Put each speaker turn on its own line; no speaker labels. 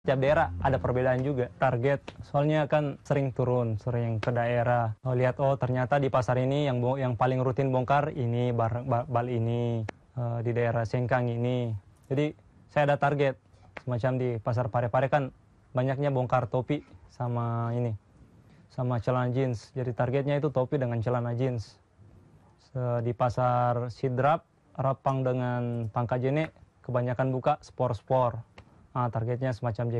Tiap daerah ada perbedaan juga target. Soalnya kan sering turun, sering ke daerah. Oh, lihat oh ternyata di pasar ini yang yang paling rutin bongkar ini bar, bar, bal ini uh, di daerah Sengkang ini. Jadi saya ada target semacam di pasar Pare-Pare kan banyaknya bongkar topi sama ini sama celana jeans. Jadi targetnya itu topi dengan celana jeans. Di pasar Sidrap, Rapang dengan Pangkajene kebanyakan buka spor-spor. Ah, targetnya semacam